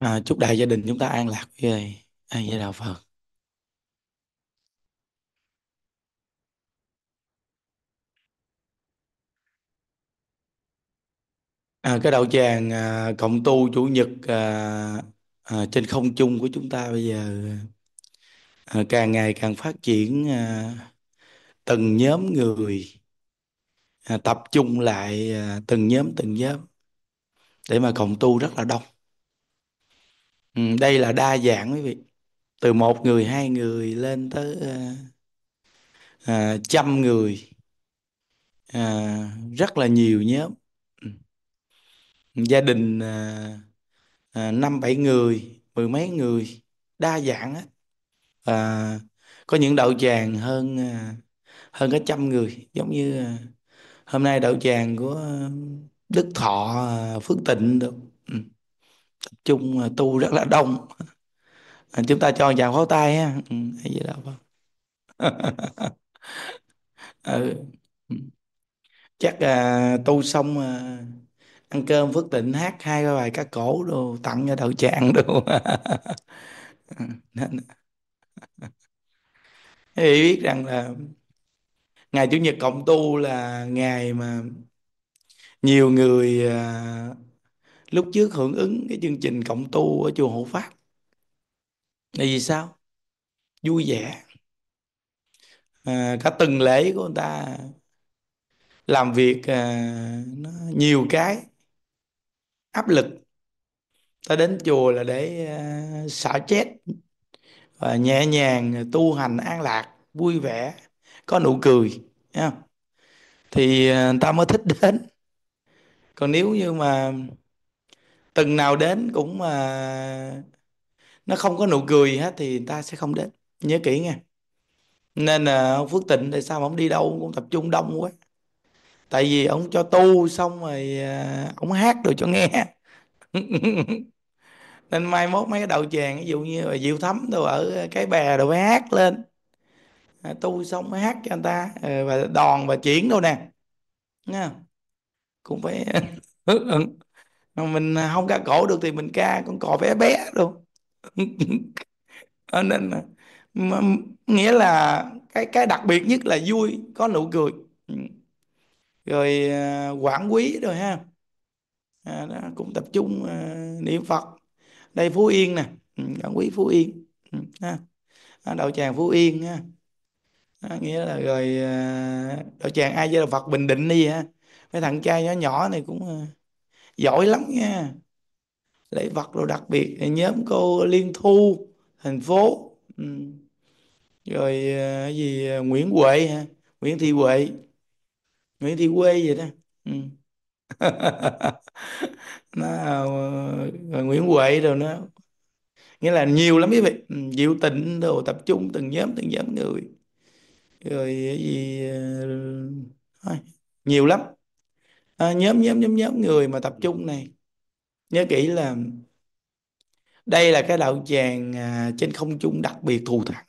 À, chúc đại gia đình chúng ta an lạc về vị. A Di Phật. À, cái đạo tràng à, cộng tu chủ nhật à, à, trên không chung của chúng ta bây giờ à, càng ngày càng phát triển à, từng nhóm người à, tập trung lại à, từng nhóm từng nhóm để mà cộng tu rất là đông. Ừ, đây là đa dạng quý vị. Từ một người, hai người lên tới ờ, à, trăm người. À, rất là nhiều nhé ừ. Gia đình à, à, năm bảy người, mười mấy người, đa dạng á. À, có những đạo tràng hơn à, hơn cả trăm người, giống như à, hôm nay đạo tràng của Đức Thọ à, Phước Tịnh được tập trung tu rất là đông à, chúng ta cho vào pháo tay ha ừ, hay gì đó ừ. ừ. chắc à, tu xong à, ăn cơm phước tịnh hát hai ba bài ca cổ đồ tặng cho đạo trạng đồ nên thì biết rằng là ngày chủ nhật cộng tu là ngày mà nhiều người à, lúc trước hưởng ứng cái chương trình cộng tu ở chùa hộ pháp là vì sao vui vẻ à, cả từng lễ của người ta làm việc à, nó nhiều cái áp lực ta đến chùa là để à, xả chết và nhẹ nhàng tu hành an lạc vui vẻ có nụ cười không? thì à, ta mới thích đến còn nếu như mà từng nào đến cũng mà ờ, nó không có nụ cười hết thì người ta sẽ không đến nhớ kỹ nha nên là ờ, ông Phước Tịnh tại sao ông đi đâu cũng tập trung đông quá tại vì ông cho tu xong rồi ờ, ông hát rồi cho nghe nên mai mốt mấy cái đầu chàng ví dụ như là Diệu Thấm đâu ở cái bè đồ hát lên à, tu xong mới hát cho anh ta và đòn và chuyển đâu nè Nghe cũng phải ừ, ừ mình à, không ca cổ được thì mình ca con cò bé bé luôn nên là, nghĩa là cái cái đặc biệt nhất là vui có nụ cười ừ. rồi à, quản quý rồi ha à, đó, cũng tập trung uh, niệm Phật đây Phú Yên nè ừ, quản quý Phú Yên ừ, ha đạo tràng Phú Yên ha à, nghĩa là rồi đội đạo tràng ai với đạo Phật Bình Định đi ha mấy thằng trai nhỏ nhỏ này cũng giỏi lắm nha lễ vật đồ đặc biệt nhóm cô liên thu thành phố ừ. rồi ờ, cái gì ờ, nguyễn huệ hả nguyễn thị huệ nguyễn thị quê vậy đó ừ. nó rồi ờ, nguyễn huệ rồi nó nghĩa là nhiều lắm quý vị diệu ừ, tịnh đồ tập trung từng nhóm từng nhóm người rồi cái gì thôi nhiều lắm à, nhóm nhóm nhóm nhóm người mà tập trung này nhớ kỹ là đây là cái đạo tràng à, trên không trung đặc biệt thù thắng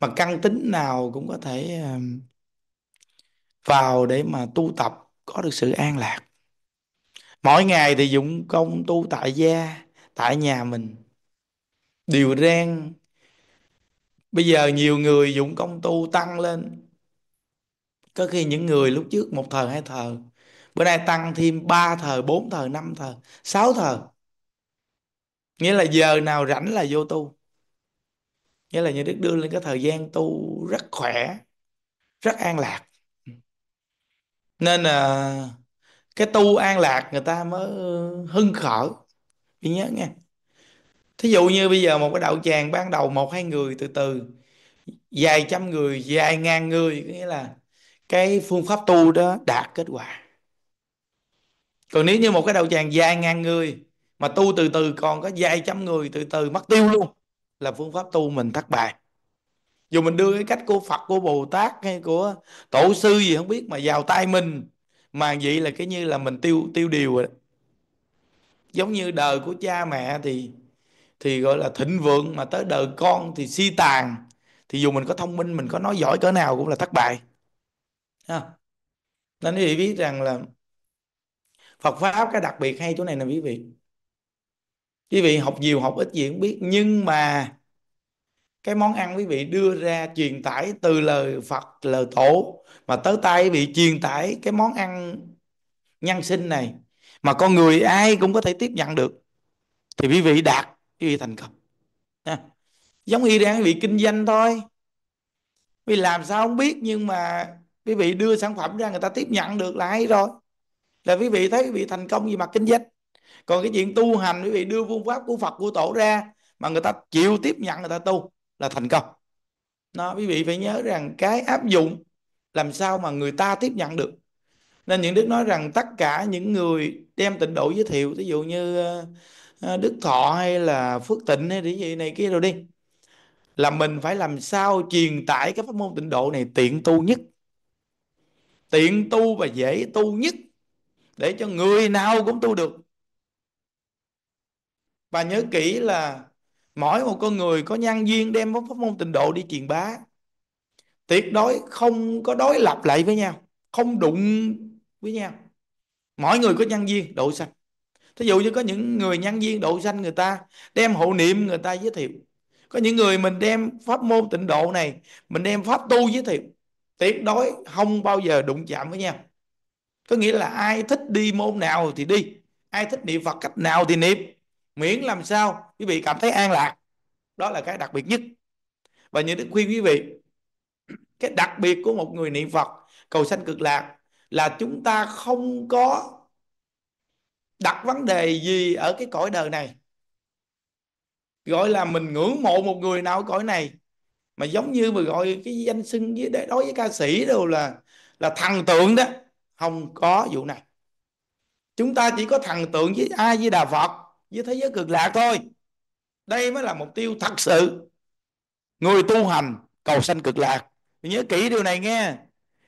mà căn tính nào cũng có thể à, vào để mà tu tập có được sự an lạc mỗi ngày thì dụng công tu tại gia tại nhà mình điều rang bây giờ nhiều người dụng công tu tăng lên có khi những người lúc trước một thờ hai thờ bữa nay tăng thêm ba thờ bốn thờ năm thờ sáu thờ nghĩa là giờ nào rảnh là vô tu nghĩa là như đức đưa lên cái thời gian tu rất khỏe rất an lạc nên là cái tu an lạc người ta mới hưng khởi Vì nhớ nghe thí dụ như bây giờ một cái đạo tràng ban đầu một hai người từ từ vài trăm người vài ngàn người nghĩa là cái phương pháp tu đó đạt kết quả còn nếu như một cái đầu tràng dài ngàn người mà tu từ từ còn có vài trăm người từ từ mất tiêu luôn là phương pháp tu mình thất bại dù mình đưa cái cách của phật của bồ tát hay của tổ sư gì không biết mà vào tay mình mà vậy là cái như là mình tiêu tiêu điều rồi đó. giống như đời của cha mẹ thì thì gọi là thịnh vượng mà tới đời con thì suy si tàn thì dù mình có thông minh mình có nói giỏi cỡ nào cũng là thất bại ha nên quý vị biết rằng là Phật pháp cái đặc biệt hay chỗ này là quý vị quý vị học nhiều học ít gì cũng biết nhưng mà cái món ăn quý vị đưa ra truyền tải từ lời Phật lời tổ mà tới tay quý vị truyền tải cái món ăn nhân sinh này mà con người ai cũng có thể tiếp nhận được thì quý vị đạt quý vị thành công ha. giống y đang bị kinh doanh thôi vì làm sao không biết nhưng mà quý vị đưa sản phẩm ra người ta tiếp nhận được là hay rồi là quý vị thấy quý vị thành công gì mặt kinh doanh còn cái chuyện tu hành quý vị đưa phương pháp của phật của tổ ra mà người ta chịu tiếp nhận người ta tu là thành công nó quý vị phải nhớ rằng cái áp dụng làm sao mà người ta tiếp nhận được nên những đức nói rằng tất cả những người đem tịnh độ giới thiệu ví dụ như ờ, ờ, đức thọ hay là phước tịnh hay cái gì này kia rồi đi là mình phải làm sao truyền tải cái pháp môn tịnh độ này tiện tu nhất tiện tu và dễ tu nhất để cho người nào cũng tu được và nhớ kỹ là mỗi một con người có nhân duyên đem pháp môn tịnh độ đi truyền bá tuyệt đối không có đối lập lại với nhau không đụng với nhau mỗi người có nhân duyên độ sanh thí dụ như có những người nhân duyên độ sanh người ta đem hộ niệm người ta giới thiệu có những người mình đem pháp môn tịnh độ này mình đem pháp tu giới thiệu tuyệt đối không bao giờ đụng chạm với nhau có nghĩa là ai thích đi môn nào thì đi ai thích niệm phật cách nào thì niệm miễn làm sao quý vị cảm thấy an lạc đó là cái đặc biệt nhất và như đức khuyên quý vị cái đặc biệt của một người niệm phật cầu sanh cực lạc là chúng ta không có đặt vấn đề gì ở cái cõi đời này gọi là mình ngưỡng mộ một người nào ở cõi này mà giống như mà gọi cái danh xưng với đối với ca sĩ đâu là là thần tượng đó không có vụ này chúng ta chỉ có thần tượng với ai với đà phật với thế giới cực lạc thôi đây mới là mục tiêu thật sự người tu hành cầu sanh cực lạc nhớ kỹ điều này nghe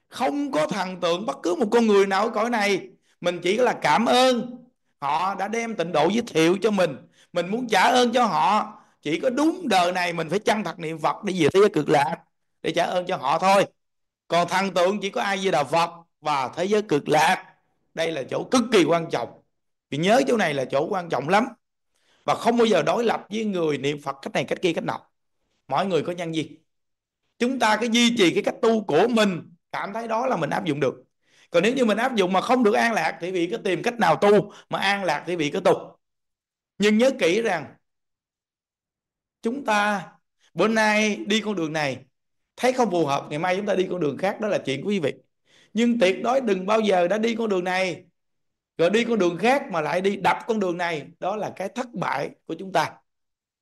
không có thần tượng bất cứ một con người nào ở cõi này mình chỉ là cảm ơn họ đã đem tịnh độ giới thiệu cho mình mình muốn trả ơn cho họ chỉ có đúng đời này mình phải chăng thật niệm phật để về thế giới cực lạc để trả ơn cho họ thôi còn thần tượng chỉ có ai với đạo phật và thế giới cực lạc đây là chỗ cực kỳ quan trọng vì nhớ chỗ này là chỗ quan trọng lắm và không bao giờ đối lập với người niệm phật cách này cách kia cách nào mọi người có nhân duyên chúng ta cứ duy trì cái cách tu của mình cảm thấy đó là mình áp dụng được còn nếu như mình áp dụng mà không được an lạc thì vị cứ tìm cách nào tu mà an lạc thì vị cứ tu nhưng nhớ kỹ rằng chúng ta bữa nay đi con đường này thấy không phù hợp ngày mai chúng ta đi con đường khác đó là chuyện của quý vị nhưng tuyệt đối đừng bao giờ đã đi con đường này rồi đi con đường khác mà lại đi đập con đường này đó là cái thất bại của chúng ta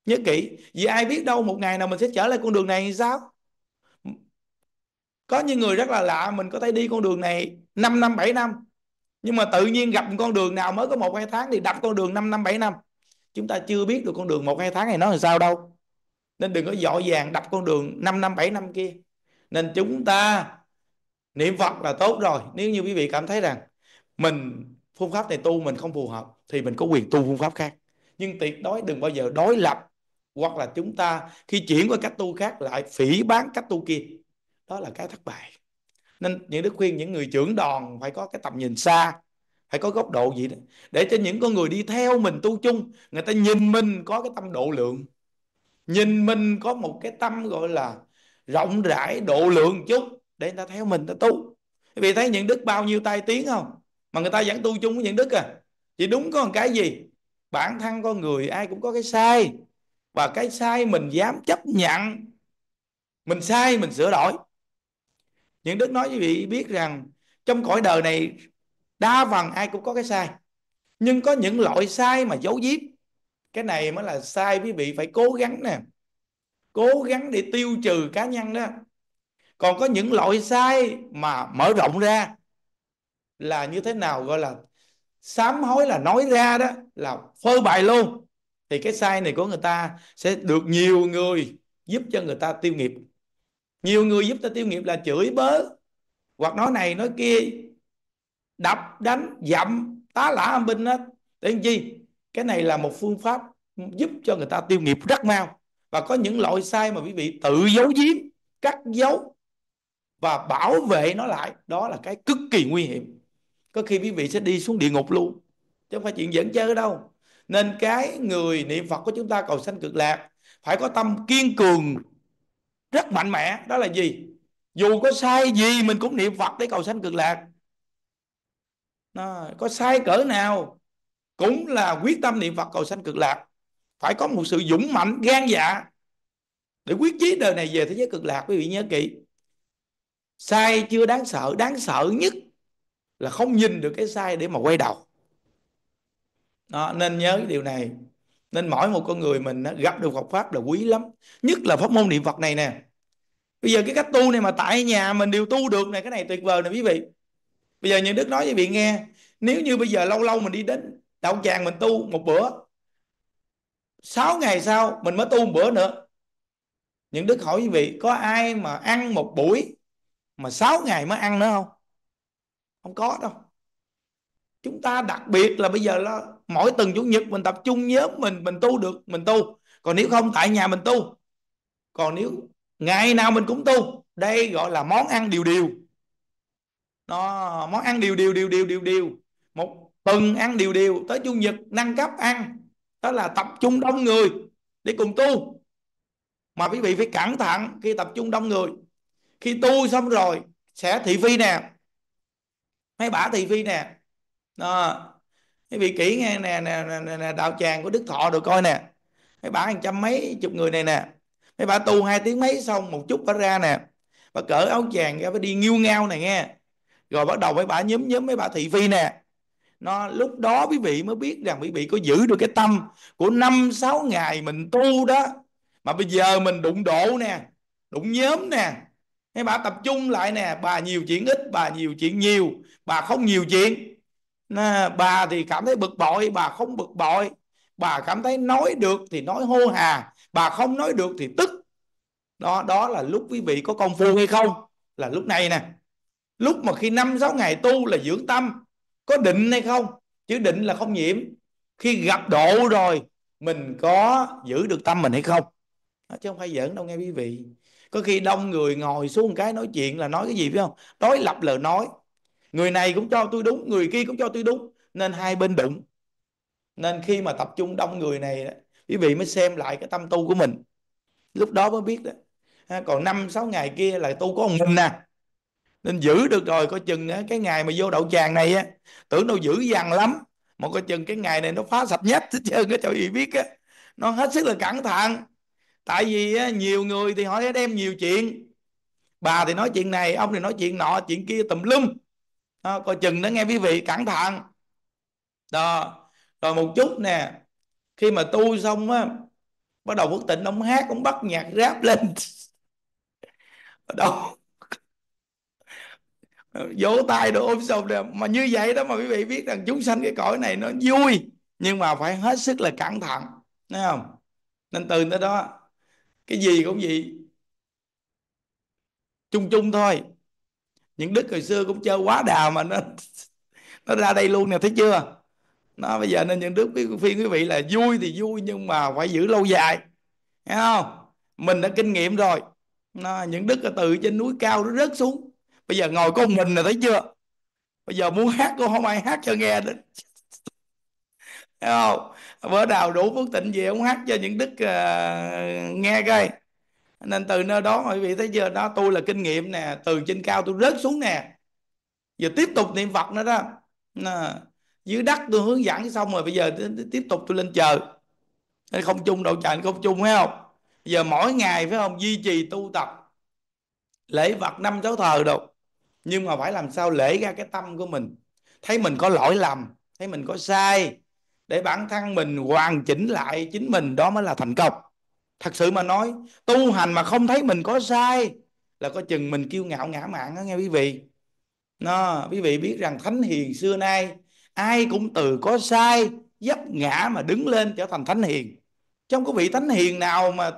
nhớ kỹ vì ai biết đâu một ngày nào mình sẽ trở lại con đường này thì sao có những người rất là lạ mình có thể đi con đường này 5 năm 7 năm nhưng mà tự nhiên gặp một con đường nào mới có một hai tháng thì đập con đường 5 năm 7 năm chúng ta chưa biết được con đường một hai tháng này nó là sao đâu nên đừng có dội vàng đập con đường 5 năm 7 năm kia nên chúng ta niệm Phật là tốt rồi nếu như quý vị cảm thấy rằng mình phương pháp này tu mình không phù hợp thì mình có quyền tu phương pháp khác nhưng tuyệt đối đừng bao giờ đối lập hoặc là chúng ta khi chuyển qua cách tu khác lại phỉ bán cách tu kia đó là cái thất bại nên những đức khuyên những người trưởng đoàn phải có cái tầm nhìn xa phải có góc độ gì đó để cho những con người đi theo mình tu chung người ta nhìn mình có cái tâm độ lượng nhìn mình có một cái tâm gọi là rộng rãi độ lượng chút để người ta theo mình ta tu vì thấy những đức bao nhiêu tai tiếng không mà người ta vẫn tu chung với những đức à chỉ đúng có một cái gì bản thân con người ai cũng có cái sai và cái sai mình dám chấp nhận mình sai mình sửa đổi những đức nói với vị biết rằng trong cõi đời này đa phần ai cũng có cái sai nhưng có những loại sai mà giấu giếm cái này mới là sai quý vị phải cố gắng nè cố gắng để tiêu trừ cá nhân đó còn có những loại sai mà mở rộng ra là như thế nào gọi là sám hối là nói ra đó là phơi bày luôn thì cái sai này của người ta sẽ được nhiều người giúp cho người ta tiêu nghiệp nhiều người giúp ta tiêu nghiệp là chửi bớ hoặc nói này nói kia đập đánh dậm tá lả âm binh hết để làm chi cái này là một phương pháp giúp cho người ta tiêu nghiệp rất mau và có những loại sai mà quý vị tự giấu giếm cắt giấu và bảo vệ nó lại đó là cái cực kỳ nguy hiểm có khi quý vị sẽ đi xuống địa ngục luôn chứ không phải chuyện dẫn chơi đâu nên cái người niệm phật của chúng ta cầu sanh cực lạc phải có tâm kiên cường rất mạnh mẽ đó là gì dù có sai gì mình cũng niệm phật để cầu sanh cực lạc à, có sai cỡ nào cũng là quyết tâm niệm phật cầu sanh cực lạc phải có một sự dũng mạnh gan dạ để quyết chí đời này về thế giới cực lạc quý vị nhớ kỹ sai chưa đáng sợ đáng sợ nhất là không nhìn được cái sai để mà quay đầu đó, nên nhớ điều này nên mỗi một con người mình gặp được Phật pháp là quý lắm nhất là pháp môn niệm Phật này nè bây giờ cái cách tu này mà tại nhà mình đều tu được này cái này tuyệt vời nè quý vị bây giờ những đức nói với vị nghe nếu như bây giờ lâu lâu mình đi đến đạo tràng mình tu một bữa 6 ngày sau mình mới tu một bữa nữa những đức hỏi quý vị có ai mà ăn một buổi mà 6 ngày mới ăn nữa không không có đâu chúng ta đặc biệt là bây giờ là mỗi tuần chủ nhật mình tập trung nhớ mình mình tu được mình tu còn nếu không tại nhà mình tu còn nếu ngày nào mình cũng tu đây gọi là món ăn điều điều nó món ăn điều điều điều điều điều điều một từng ăn điều điều tới chủ nhật nâng cấp ăn đó là tập trung đông người để cùng tu mà quý vị phải cẩn thận khi tập trung đông người khi tu xong rồi sẽ thị phi nè mấy bả thị phi nè đó. quý vị kỹ nghe nè, nè, nè, nè đạo tràng của đức thọ được coi nè mấy bả hàng trăm mấy chục người này nè mấy bả tu hai tiếng mấy xong một chút bả ra nè bà cỡ áo chàng ra phải đi nghiêu ngao này nghe rồi bắt đầu mấy bà nhóm nhóm mấy bà thị phi nè nó lúc đó quý vị mới biết rằng quý vị có giữ được cái tâm của năm sáu ngày mình tu đó mà bây giờ mình đụng độ nè đụng nhóm nè hay bà tập trung lại nè bà nhiều chuyện ít bà nhiều chuyện nhiều bà không nhiều chuyện à, bà thì cảm thấy bực bội bà không bực bội bà cảm thấy nói được thì nói hô hà bà không nói được thì tức đó đó là lúc quý vị có công phu hay không là lúc này nè lúc mà khi năm sáu ngày tu là dưỡng tâm có định hay không chứ định là không nhiễm khi gặp độ rồi mình có giữ được tâm mình hay không đó, chứ không phải giỡn đâu nghe quý vị có khi đông người ngồi xuống cái nói chuyện là nói cái gì phải không đối lập lời nói người này cũng cho tôi đúng người kia cũng cho tôi đúng nên hai bên đụng nên khi mà tập trung đông người này quý vị mới xem lại cái tâm tu của mình lúc đó mới biết đó còn năm sáu ngày kia là tu có một mình nè à nên giữ được rồi coi chừng á, cái ngày mà vô đậu tràng này á tưởng đâu dữ dằn lắm mà coi chừng cái ngày này nó phá sập nhất hết trơn á cho gì biết á nó hết sức là cẩn thận tại vì á, nhiều người thì họ đem nhiều chuyện bà thì nói chuyện này ông thì nói chuyện nọ chuyện kia tùm lum à, coi chừng nó nghe quý vị cẩn thận đó rồi một chút nè khi mà tu xong á bắt đầu quốc tịnh ông hát ông bắt nhạc ráp lên bắt đầu vỗ tay đồ ôm sầu đều mà như vậy đó mà quý vị biết rằng chúng sanh cái cõi này nó vui nhưng mà phải hết sức là cẩn thận thấy không nên từ tới đó cái gì cũng vậy, chung chung thôi những đức hồi xưa cũng chơi quá đà mà nó nó ra đây luôn nè thấy chưa nó bây giờ nên những đức phiên quý vị là vui thì vui nhưng mà phải giữ lâu dài thấy không mình đã kinh nghiệm rồi nó, những đức ở từ trên núi cao nó rớt xuống bây giờ ngồi có mình là thấy chưa bây giờ muốn hát cũng không ai hát cho nghe đến không bữa nào đủ phước tịnh về không hát cho những đức uh, nghe coi nên từ nơi đó mọi vị thấy chưa đó tôi là kinh nghiệm nè từ trên cao tôi rớt xuống nè giờ tiếp tục niệm phật nữa đó nè. dưới đất tôi hướng dẫn xong rồi bây giờ tiếp tục tôi lên chờ không chung đậu trời không chung phải không giờ mỗi ngày phải không duy trì tu tập lễ vật năm sáu thờ đâu nhưng mà phải làm sao lễ ra cái tâm của mình thấy mình có lỗi lầm thấy mình có sai để bản thân mình hoàn chỉnh lại chính mình đó mới là thành công thật sự mà nói tu hành mà không thấy mình có sai là có chừng mình kiêu ngạo ngã mạn đó nghe quý vị nó quý vị biết rằng thánh hiền xưa nay ai cũng từ có sai dấp ngã mà đứng lên trở thành thánh hiền trong có vị thánh hiền nào mà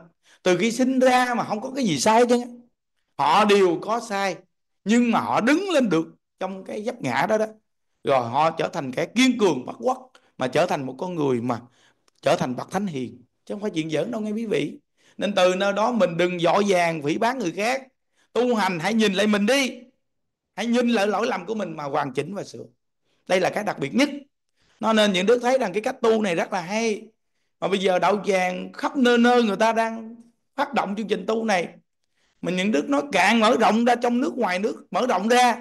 từ khi sinh ra mà không có cái gì sai chứ họ đều có sai nhưng mà họ đứng lên được trong cái giấc ngã đó đó rồi họ trở thành kẻ kiên cường bất quốc mà trở thành một con người mà trở thành bậc thánh hiền chứ không phải chuyện giỡn đâu nghe quý vị nên từ nơi đó mình đừng dội dàng phỉ bán người khác tu hành hãy nhìn lại mình đi hãy nhìn lại lỗi lầm của mình mà hoàn chỉnh và sửa đây là cái đặc biệt nhất nó nên những đứa thấy rằng cái cách tu này rất là hay mà bây giờ đạo tràng khắp nơi nơi người ta đang phát động chương trình tu này mà những đức nó càng mở rộng ra trong nước ngoài nước mở rộng ra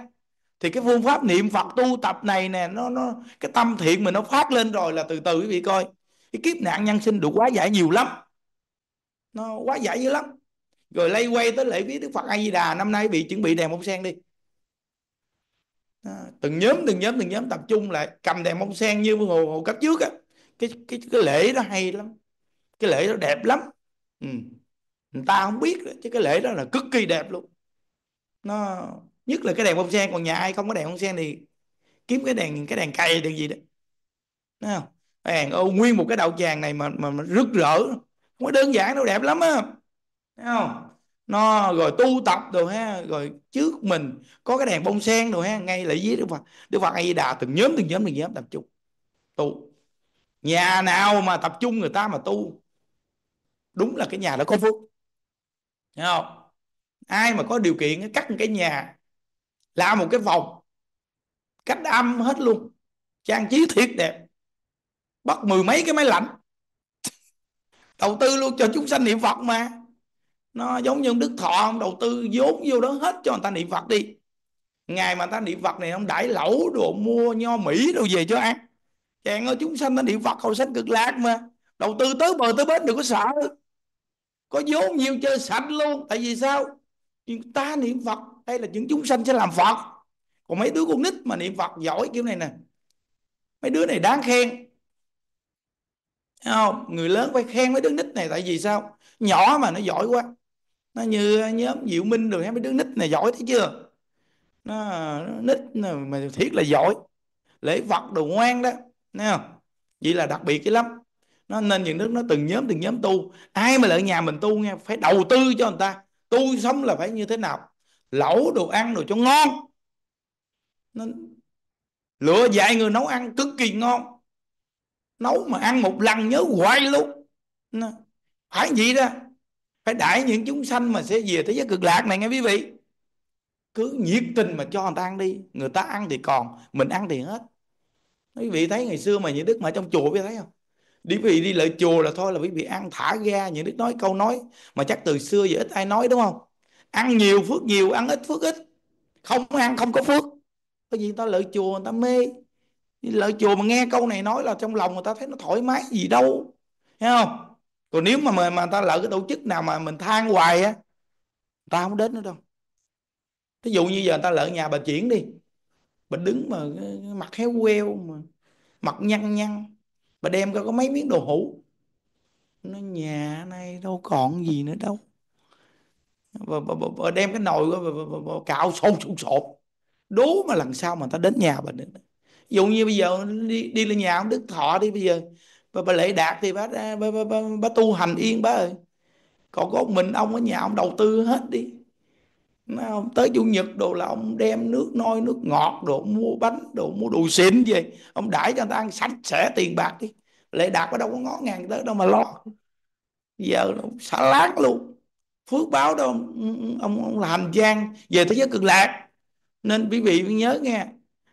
thì cái phương pháp niệm phật tu tập này nè nó nó cái tâm thiện mình nó phát lên rồi là từ từ quý vị coi cái kiếp nạn nhân sinh được quá giải nhiều lắm nó quá giải dữ lắm rồi lây quay tới lễ viết đức phật a di đà năm nay bị chuẩn bị đèn bông sen đi à, từng nhóm từng nhóm từng nhóm tập trung lại cầm đèn bông sen như hồ hồ cấp trước á cái cái cái lễ đó hay lắm cái lễ đó đẹp lắm ừ người ta không biết đó. chứ cái lễ đó là cực kỳ đẹp luôn nó nhất là cái đèn bông sen còn nhà ai không có đèn bông sen thì kiếm cái đèn cái đèn cây đèn gì đó Thấy không đèn ô nguyên một cái đậu tràng này mà, mà mà rực rỡ không có đơn giản đâu đẹp lắm á Thấy không nó rồi tu tập rồi ha rồi trước mình có cái đèn bông sen rồi ha ngay lại dưới đức phật đức phật ai đà từng nhóm từng nhóm từng nhóm tập trung tu nhà nào mà tập trung người ta mà tu đúng là cái nhà đó có phước Thấy không? Ai mà có điều kiện cắt một cái nhà làm một cái phòng cách âm hết luôn trang trí thiệt đẹp bắt mười mấy cái máy lạnh đầu tư luôn cho chúng sanh niệm phật mà nó giống như ông đức thọ ông đầu tư vốn vô đó hết cho người ta niệm phật đi ngày mà người ta niệm phật này ông đãi lẩu đồ mua nho mỹ đồ về cho ăn chàng ơi chúng sanh ta niệm phật hồi sanh cực lạc mà đầu tư tới bờ tới bến đừng có sợ có vốn nhiều chơi sạch luôn tại vì sao nhưng ta niệm phật hay là những chúng sanh sẽ làm phật còn mấy đứa con nít mà niệm phật giỏi kiểu này nè mấy đứa này đáng khen Thấy không người lớn phải khen mấy đứa nít này tại vì sao nhỏ mà nó giỏi quá nó như nhóm diệu minh rồi mấy đứa nít này giỏi thấy chưa nó, nít mà thiết là giỏi lễ phật đồ ngoan đó nè vậy là đặc biệt cái lắm nó nên những nước nó từng nhóm từng nhóm tu ai mà lợi nhà mình tu nghe phải đầu tư cho người ta tu sống là phải như thế nào lẩu đồ ăn đồ cho ngon nó lựa vài người nấu ăn cực kỳ ngon nấu mà ăn một lần nhớ hoài luôn nó, phải gì đó phải đãi những chúng sanh mà sẽ về thế giới cực lạc này nghe quý vị cứ nhiệt tình mà cho người ta ăn đi người ta ăn thì còn mình ăn thì hết quý vị thấy ngày xưa mà những đức mà trong chùa biết thấy không đi vị đi lại chùa là thôi là quý vị ăn thả ga những đức nói câu nói mà chắc từ xưa giờ ít ai nói đúng không ăn nhiều phước nhiều ăn ít phước ít không ăn không có phước có gì người ta lợi chùa người ta mê lợi chùa mà nghe câu này nói là trong lòng người ta thấy nó thoải mái gì đâu thấy không còn nếu mà mà, mà ta lợi cái tổ chức nào mà mình than hoài á ta không đến nữa đâu thí dụ như giờ người ta lợi nhà bà chuyển đi bà đứng mà mặt héo queo mà mặt nhăn nhăn bà đem ra có mấy miếng đồ hũ nó nhà này đâu còn gì nữa đâu và, bà, bà, bà đem cái nồi bà, bà, bà, bà, cạo sột sột sột đố mà lần sau mà ta đến nhà bà nữa dụ như bây giờ đi đi lên nhà ông đức thọ đi bây giờ bà, bà lệ đạt thì bà, bà, bà, bà, bà tu hành yên bà ơi còn có mình ông ở nhà ông đầu tư hết đi nào tới chủ nhật đồ là ông đem nước nôi nước ngọt đồ mua bánh đồ mua đồ xịn gì ông đãi cho người ta ăn sạch sẽ tiền bạc đi lệ đạt ở đâu có ngó ngàng tới đâu mà lo giờ nó xả láng luôn phước báo đâu ông, ông, làm là về thế giới cực lạc nên quý vị nhớ nghe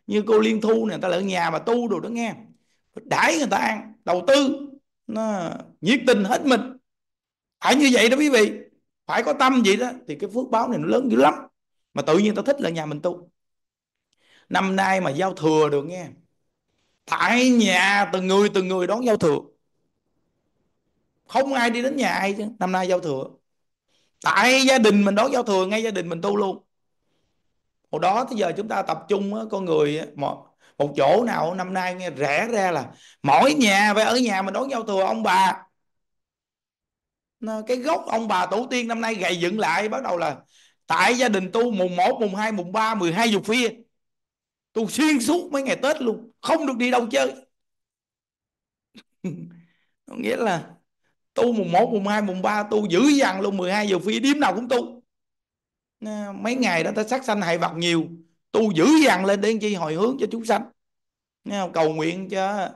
như cô liên thu này ta là ở nhà mà tu đồ đó nghe đãi người ta ăn đầu tư nó nhiệt tình hết mình phải như vậy đó quý vị phải có tâm vậy đó thì cái phước báo này nó lớn dữ lắm mà tự nhiên tao thích là nhà mình tu năm nay mà giao thừa được nghe tại nhà từng người từng người đón giao thừa không ai đi đến nhà ai chứ năm nay giao thừa tại gia đình mình đón giao thừa ngay gia đình mình tu luôn hồi đó tới giờ chúng ta tập trung á, con người á, một, một chỗ nào năm nay nghe rẻ ra là mỗi nhà phải ở nhà mình đón giao thừa ông bà cái gốc ông bà tổ tiên năm nay gầy dựng lại bắt đầu là tại gia đình tu mùng 1, mùng 2, mùng 3, 12 dục phi tu xuyên suốt mấy ngày Tết luôn không được đi đâu chơi nghĩa là tu mùng 1, mùng 2, mùng 3 tu dữ dằn luôn 12 giờ phi điểm nào cũng tu mấy ngày đó ta sát sanh hại vật nhiều tu dữ dằn lên để chi hồi hướng cho chúng sanh cầu nguyện cho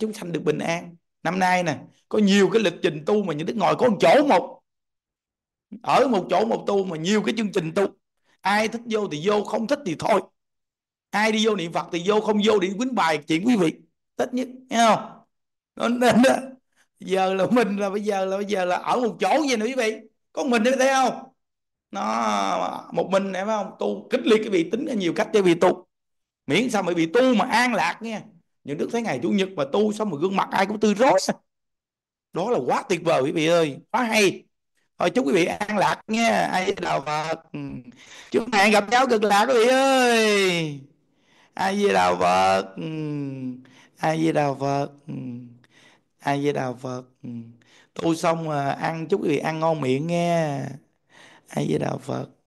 chúng sanh được bình an năm nay nè có nhiều cái lịch trình tu mà những đức ngồi có một chỗ một ở một chỗ một tu mà nhiều cái chương trình tu ai thích vô thì vô không thích thì thôi ai đi vô niệm phật thì vô không vô đi quýnh bài chuyện quý vị thích nhất nghe không nên đó, giờ là mình là bây giờ là bây giờ là ở một chỗ vậy nữa quý vị có mình đấy thấy không nó một mình em không tu kích ly cái vị tính nhiều cách cho vị tu miễn sao mà bị tu mà an lạc nghe những đức thấy ngày chủ nhật mà tu xong mà gương mặt ai cũng tươi rói đó là quá tuyệt vời quý vị ơi quá hay thôi chúc quý vị an lạc nha ai với đạo phật ừ. chúc mẹ gặp nhau cực lạc quý vị ơi ai với đạo phật ừ. ai với đạo phật ừ. ai với đạo phật tu xong ăn chúc quý vị ăn ngon miệng nghe ai với đạo phật